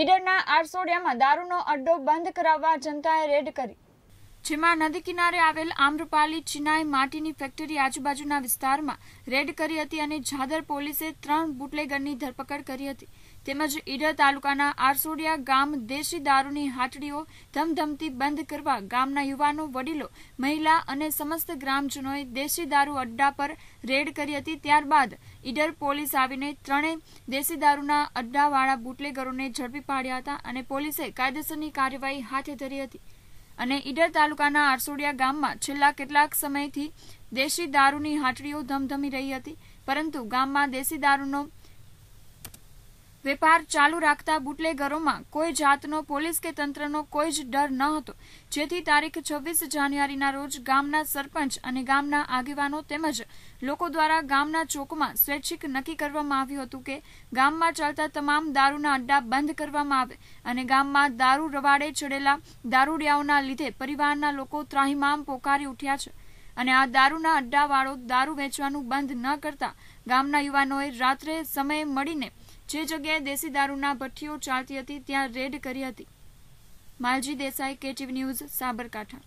ઈડરના આરસોડિયામાં દારૂનો અડ્ડો બંધ કરાવવા જનતાએ રેડ કરી જેમાં નદી કિનારે આવેલ આમ્રપાલી ચિનાઈ માટીની ફેક્ટરી આજુબાજુના વિસ્તારમાં રેડ કરી હતી અને જાદર પોલીસે ત્રણ બુટલેગરની ધરપકડ કરી હતી તેમજ ઈડર તાલુકાના આરસોડિયા ગામ દેશી દારૂની હાટડીઓ ધમધમતી બંધ કરવા ગામના યુવાનો વડીલો મહિલા અને સમસ્ત ગ્રામજનોએ દેશી દારૂ અડ્ડા પર રેડ કરી હતી ત્યારબાદ ઈડર પોલીસ આવીને ત્રણેય દેશી દારૂના અડ્ડાવાળા બુટલેગરોને ઝડપી પાડ્યા હતા અને પોલીસે કાયદેસરની કાર્યવાહી હાથ ધરી હતી અને ઈડર તાલુકાના આરસોડિયા ગામમાં છેલ્લા કેટલાક સમયથી દેશી દારૂની હાટડીઓ ધમધમી રહી હતી પરંતુ ગામમાં દેશી દારૂનો વેપાર ચાલુ રાખતા બુટલેગરોમાં કોઈ જાતનો પોલીસ કે તંત્રનો કોઈ જ ડર ન હતો જેથી તારીખ છવ્વીસ જાન્યુઆરીના રોજ ગામના સરપંચ અને ગામના આગેવાનો તેમજ લોકો દ્વારા ગામના ચોકમાં સ્વૈચ્છિક નક્કી કરવામાં આવ્યું હતું કે ગામમાં ચાલતા તમામ દારૂના અડ્ડા બંધ કરવામાં આવે અને ગામમાં દારૂ રવાડે ચડેલા દારૂડિયાઓના લીધે પરિવારના લોકો ત્રાહિમામ પોકારી ઉઠ્યા છે અને આ દારૂના અડ્ડાવાળો દારૂ વેચવાનું બંધ ન કરતા ગામના યુવાનોએ રાત્રે સમયે મળીને જે જગ્યાએ દેશી દારૂના ભઠ્ઠીઓ ચાલતી હતી ત્યાં રેડ કરી હતી માલજી દેસાઈ કેટીવી ન્યૂઝ સાબરકાંઠા